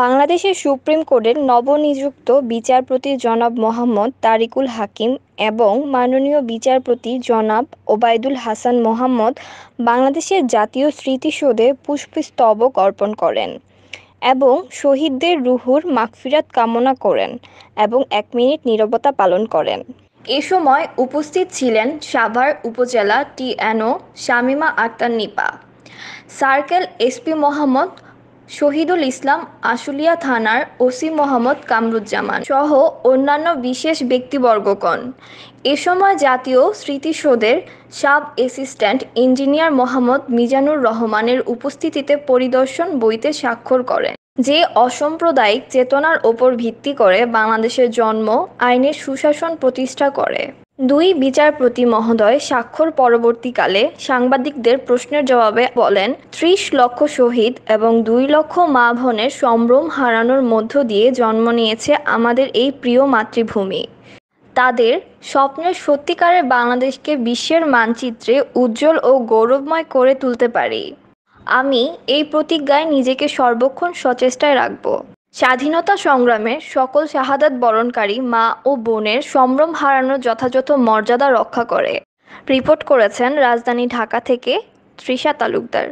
বাংলাদেশের সুপ্রিম কোর্টের নবনিযুক্ত বিচারপতি জনাব মোহাম্মদ তারিকুল হাকিম এবং মাননীয় বিচারপতি জনাব ওবায়দুল হাসান মোহাম্মদ বাংলাদেশের জাতীয় স্মৃতিসৌধে পুষ্পস্তবক অর্পণ করেন এবং শহীদদের রুহুর মাগফিরাত কামনা করেন এবং এক মিনিট নীরবতা পালন করেন এ সময় উপস্থিত ছিলেন সাভার উপজেলা TNO Shamima Akter Nipa circle SP Mohammad Shahidul Islam Ashulia থানার ওসি মোহাম্মদ কামরুজ্জামান সহ অন্যান্য বিশেষ ব্যক্তিবর্গগণ এ সময় জাতীয় স্মৃতিসৌধের sub assistant engineer Mohammad Mizanur রহমানের উপস্থিতিতে পরিদর্শন বইতে স্বাক্ষর করেন যে অসাম্প্রদায়িক চেতনার ওপর ভিত্তি করে বাংলাদেশের জন্ম আইনের সুশাসন প্রতিষ্ঠা করে দুই বিচারপতি মহোদয় স্বাক্ষর পরবর্তীকালে সাংবাদিকদের প্রশ্নের জবাবে বলেন ত্রিশ লক্ষ শহীদ এবং দুই লক্ষ মা ভনের সম্ভ্রম হারানোর মধ্য দিয়ে জন্ম নিয়েছে আমাদের এই প্রিয় মাতৃভূমি তাদের স্বপ্নের সত্যিকারের বাংলাদেশকে বিশ্বের মানচিত্রে উজ্জ্বল ও গৌরবময় করে তুলতে পারি আমি এই প্রতিজ্ঞায় নিজেকে সর্বক্ষণ সচেষ্টায় রাখবো স্বাধীনতা সংগ্রামে সকল শাহাদাত বরণকারী মা ও বোনের সম্ভ্রম হারানোর যথাযথ মর্যাদা রক্ষা করে রিপোর্ট করেছেন রাজধানী ঢাকা থেকে তৃষা তালুকদার